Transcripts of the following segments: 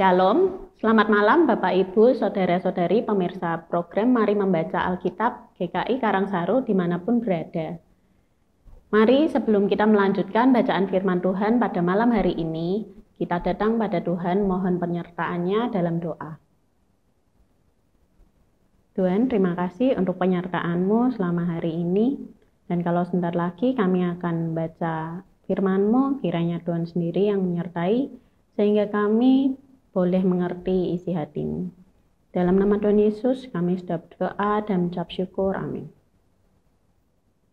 Shalom, selamat malam Bapak Ibu, Saudara-saudari, pemirsa program Mari Membaca Alkitab GKI Karangsaru dimanapun berada. Mari sebelum kita melanjutkan bacaan firman Tuhan pada malam hari ini, kita datang pada Tuhan mohon penyertaannya dalam doa. Tuhan, terima kasih untuk penyertaanmu selama hari ini. Dan kalau sebentar lagi kami akan baca firman-Mu, kiranya Tuhan sendiri yang menyertai, sehingga kami boleh mengerti isi hatimu. Dalam nama Tuhan Yesus, kami sudah berdoa dan mengucap syukur. Amin.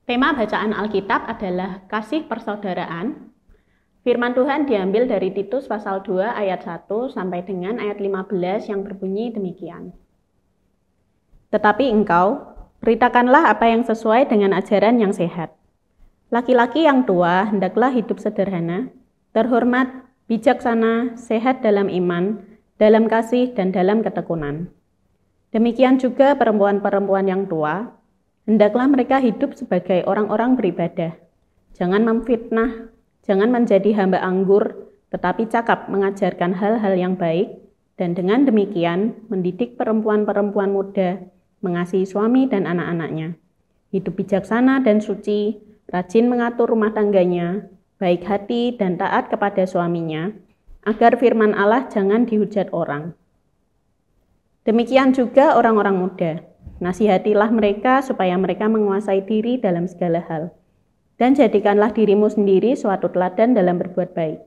Tema bacaan Alkitab adalah kasih persaudaraan. Firman Tuhan diambil dari Titus pasal 2 ayat 1 sampai dengan ayat 15 yang berbunyi demikian. Tetapi engkau, beritakanlah apa yang sesuai dengan ajaran yang sehat. Laki-laki yang tua hendaklah hidup sederhana, terhormat, bijaksana, sehat dalam iman, dalam kasih, dan dalam ketekunan. Demikian juga perempuan-perempuan yang tua, hendaklah mereka hidup sebagai orang-orang beribadah. Jangan memfitnah, jangan menjadi hamba anggur, tetapi cakap mengajarkan hal-hal yang baik, dan dengan demikian mendidik perempuan-perempuan muda, mengasihi suami dan anak-anaknya. Hidup bijaksana dan suci, rajin mengatur rumah tangganya, baik hati dan taat kepada suaminya, agar firman Allah jangan dihujat orang. Demikian juga orang-orang muda. Nasihatilah mereka supaya mereka menguasai diri dalam segala hal. Dan jadikanlah dirimu sendiri suatu teladan dalam berbuat baik.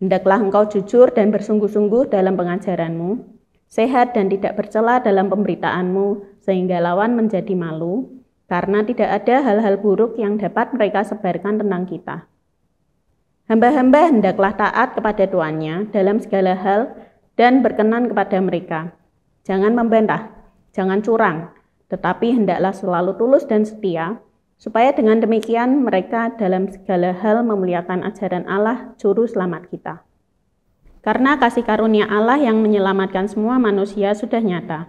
Hendaklah engkau jujur dan bersungguh-sungguh dalam pengajaranmu, sehat dan tidak bercela dalam pemberitaanmu, sehingga lawan menjadi malu, karena tidak ada hal-hal buruk yang dapat mereka sebarkan tentang kita. Hamba-hamba hendaklah taat kepada tuannya dalam segala hal dan berkenan kepada mereka. Jangan membantah, jangan curang, tetapi hendaklah selalu tulus dan setia, supaya dengan demikian mereka dalam segala hal memuliakan ajaran Allah, Juru Selamat kita. Karena kasih karunia Allah yang menyelamatkan semua manusia sudah nyata.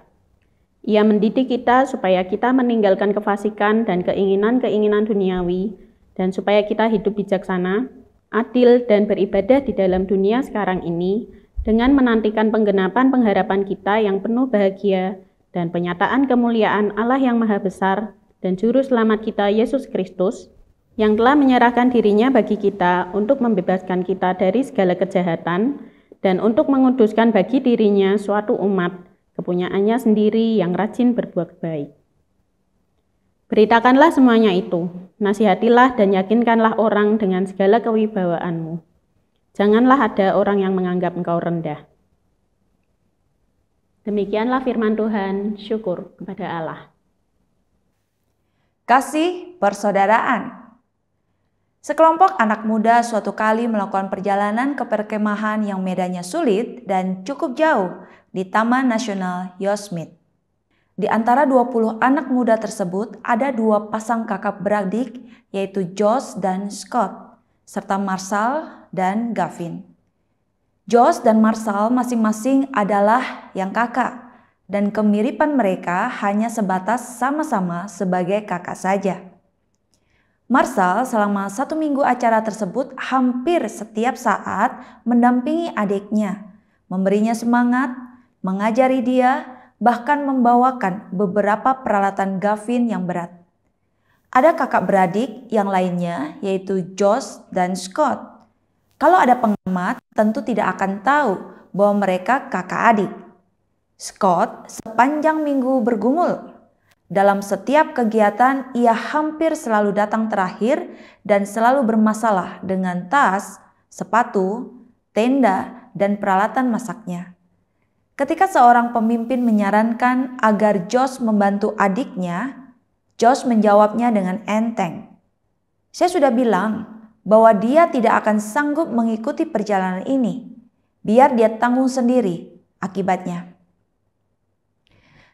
Ia mendidik kita supaya kita meninggalkan kefasikan dan keinginan-keinginan duniawi, dan supaya kita hidup bijaksana, adil, dan beribadah di dalam dunia sekarang ini dengan menantikan penggenapan pengharapan kita yang penuh bahagia dan penyataan kemuliaan Allah yang Maha Besar dan Juru Selamat kita Yesus Kristus yang telah menyerahkan dirinya bagi kita untuk membebaskan kita dari segala kejahatan dan untuk menguduskan bagi dirinya suatu umat kepunyaannya sendiri yang rajin berbuat baik. Beritakanlah semuanya itu, nasihatilah dan yakinkanlah orang dengan segala kewibawaanmu. Janganlah ada orang yang menganggap engkau rendah. Demikianlah firman Tuhan, syukur kepada Allah. Kasih persaudaraan. Sekelompok anak muda suatu kali melakukan perjalanan ke perkemahan yang medannya sulit dan cukup jauh di Taman Nasional Yosemite. Di antara 20 anak muda tersebut ada dua pasang kakak beradik yaitu Josh dan Scott, serta Marshall dan Gavin. Josh dan Marshall masing-masing adalah yang kakak dan kemiripan mereka hanya sebatas sama-sama sebagai kakak saja. Marshall selama satu minggu acara tersebut hampir setiap saat mendampingi adiknya, memberinya semangat, mengajari dia, bahkan membawakan beberapa peralatan Gavin yang berat. Ada kakak beradik yang lainnya yaitu Josh dan Scott. Kalau ada pengamat tentu tidak akan tahu bahwa mereka kakak adik. Scott sepanjang minggu bergumul dalam setiap kegiatan, ia hampir selalu datang terakhir dan selalu bermasalah dengan tas, sepatu, tenda, dan peralatan masaknya. Ketika seorang pemimpin menyarankan agar Josh membantu adiknya, Josh menjawabnya dengan enteng. Saya sudah bilang bahwa dia tidak akan sanggup mengikuti perjalanan ini. Biar dia tanggung sendiri akibatnya.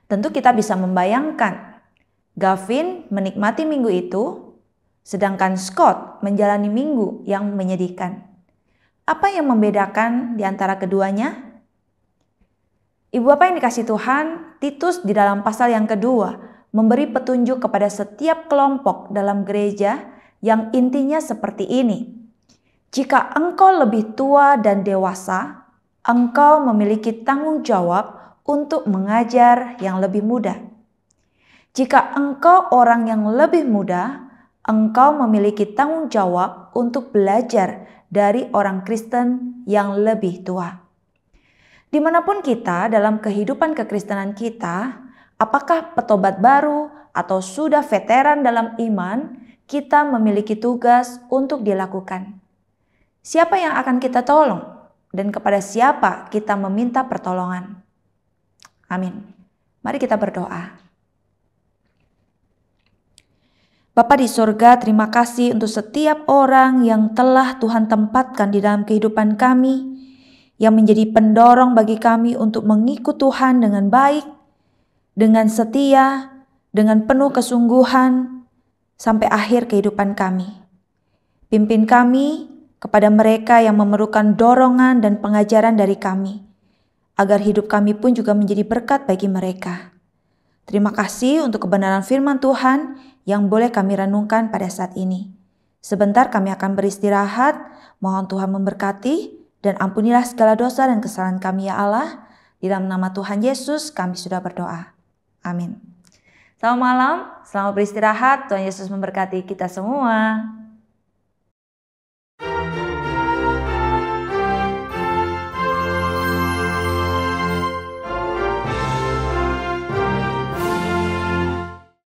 Tentu kita bisa membayangkan, Gavin menikmati minggu itu, sedangkan Scott menjalani minggu yang menyedihkan. Apa yang membedakan di antara keduanya? Ibu apa yang dikasih Tuhan, Titus di dalam pasal yang kedua memberi petunjuk kepada setiap kelompok dalam gereja yang intinya seperti ini. Jika engkau lebih tua dan dewasa, engkau memiliki tanggung jawab untuk mengajar yang lebih muda. Jika engkau orang yang lebih muda, engkau memiliki tanggung jawab untuk belajar dari orang Kristen yang lebih tua. Dimanapun kita dalam kehidupan kekristenan kita, apakah petobat baru atau sudah veteran dalam iman, kita memiliki tugas untuk dilakukan. Siapa yang akan kita tolong dan kepada siapa kita meminta pertolongan? Amin. Mari kita berdoa. Bapa di sorga, terima kasih untuk setiap orang yang telah Tuhan tempatkan di dalam kehidupan kami yang menjadi pendorong bagi kami untuk mengikut Tuhan dengan baik, dengan setia, dengan penuh kesungguhan sampai akhir kehidupan kami. Pimpin kami kepada mereka yang memerlukan dorongan dan pengajaran dari kami, agar hidup kami pun juga menjadi berkat bagi mereka. Terima kasih untuk kebenaran firman Tuhan yang boleh kami renungkan pada saat ini. Sebentar kami akan beristirahat, mohon Tuhan memberkati. Dan ampunilah segala dosa dan kesalahan kami ya Allah. Di dalam nama Tuhan Yesus kami sudah berdoa. Amin. Selamat malam, selamat beristirahat. Tuhan Yesus memberkati kita semua.